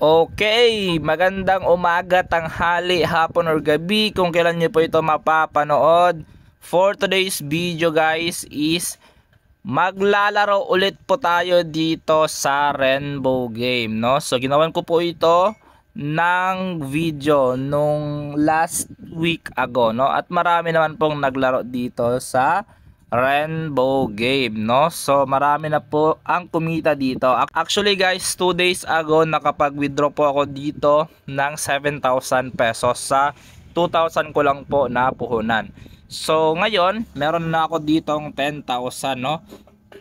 Okay, magandang umaga, tanghali, hapon or gabi kung kailan nyo po ito mapapanood. For today's video guys is maglalaro ulit po tayo dito sa Rainbow Game. No? So ginawan ko po ito ng video nung last week ago. No? At marami naman pong naglaro dito sa Rainbow Game, no? So, marami na po ang kumita dito. Actually, guys, 2 days ago, nakapag-withdraw po ako dito ng 7,000 pesos sa 2,000 ko lang po na puhunan. So, ngayon, meron na ako dito ditong 10,000, no?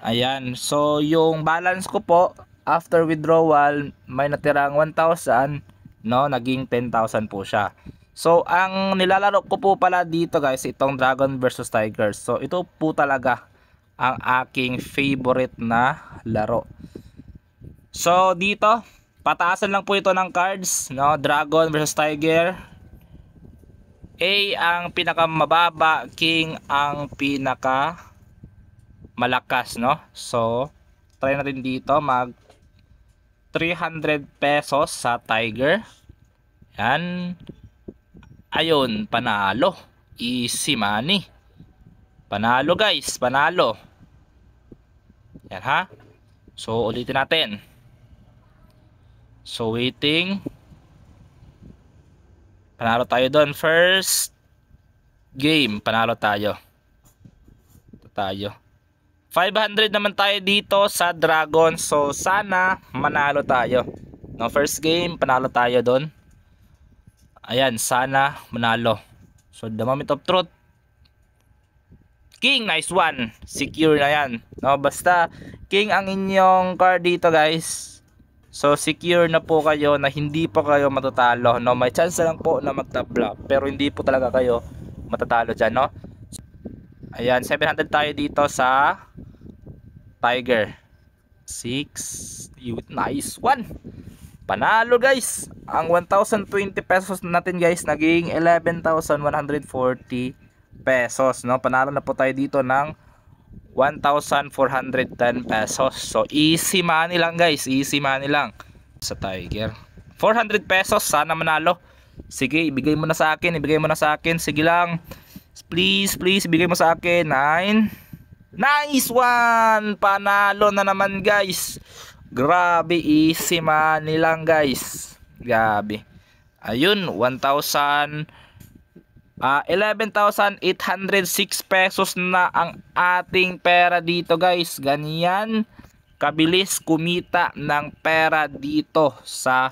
Ayan. So, yung balance ko po, after withdrawal, may natirang 1,000, no? Naging 10,000 po siya. So, ang nilalaro ko po pala dito guys, itong Dragon versus Tigers. So, ito po talaga ang aking favorite na laro. So, dito, pataasan lang po ito ng cards. No? Dragon versus Tiger. A ang pinakamababa, King ang pinaka malakas. No? So, try natin dito mag 300 pesos sa Tiger. Yan. Ayun, panalo. Easy money. Panalo guys, panalo. Yan ha. So ulitin natin. So waiting. Panalo tayo doon first game, panalo tayo. Ito tayo. 500 naman tayo dito sa Dragon. So sana manalo tayo. No first game, panalo tayo doon. Ayan, sana manalo. So, the moment of truth. King, nice one. Secure na yan. No, basta, King ang inyong card dito guys. So, secure na po kayo na hindi pa kayo matatalo. No? May chance lang po na magtabla. Pero hindi po talaga kayo matatalo dyan. No? Ayan, 700 tayo dito sa Tiger. 6. Nice one. Panalo guys ang 1,020 pesos natin guys naging 11,140 pesos no panalo na po tayo dito ng 1,410 pesos so easy money lang guys easy money lang sa tiger 400 pesos sana manalo sige ibigay mo na sa akin ibigay mo na sa akin sige lang please please ibigay mo sa akin 9 nice one panalo na naman guys grabe easy money lang guys Grabe. Ayun, 1,000 uh, 11,806 pesos na ang ating pera dito guys. Ganyan kabilis kumita ng pera dito sa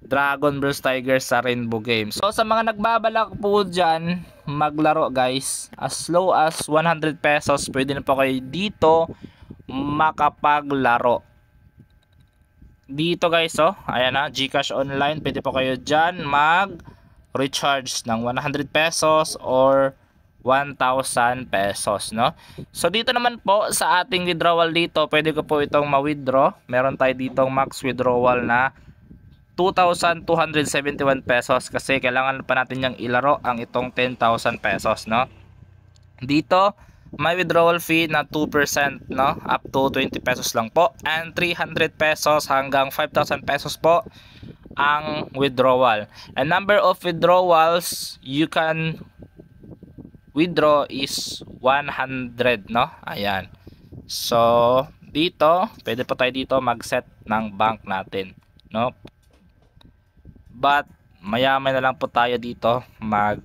Dragon Ball Tiger sa Rainbow Games. So sa mga nagbabalak po dyan, maglaro guys. As low as 100 pesos, pwede na po kayo dito makapaglaro dito guys oh ayan na ah. Gcash online pwede po kayo dyan mag recharge ng 100 pesos or 1,000 pesos no so dito naman po sa ating withdrawal dito pwede ko po itong ma-withdraw meron tayo ditong max withdrawal na 2,271 pesos kasi kailangan pa natin niyang ilaro ang itong 10,000 pesos no dito may withdrawal fee na 2%, no? Up to 20 pesos lang po. And 300 pesos hanggang 5,000 pesos po ang withdrawal. And number of withdrawals you can withdraw is 100, no? Ayan. So, dito, pwede pa tayo dito mag-set ng bank natin, no? But, maya-maya na lang po tayo dito mag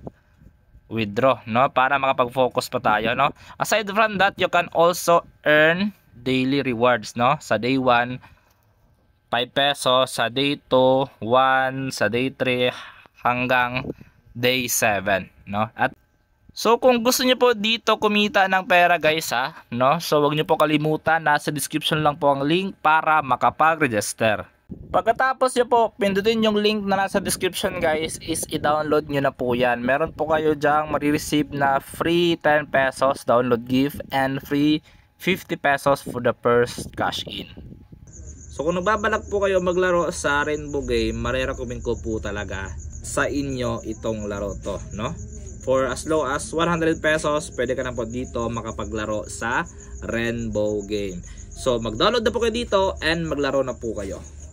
withdraw no para makapag-focus pa tayo no aside from that you can also earn daily rewards no sa day 1 5 peso sa day 2 1 sa day 3 hanggang day 7 no at So kung gusto niyo po dito kumita ng pera guys ha, no? So wag niyo po kalimutan, nasa description lang po ang link para makapag-register. Pagkatapos nyo po, pindutin yung link na nasa description guys is i-download nyo na po yan. Meron po kayo dyang marireceive na free 10 pesos download gift and free 50 pesos for the first cash in. So kung nagbabalak po kayo maglaro sa Rainbow Game, marerecommend ko po talaga sa inyo itong laro to, no? For as low as 100 pesos, pwede ka na po dito makapaglaro sa Rainbow Game. So mag-download na po kayo dito and maglaro na po kayo.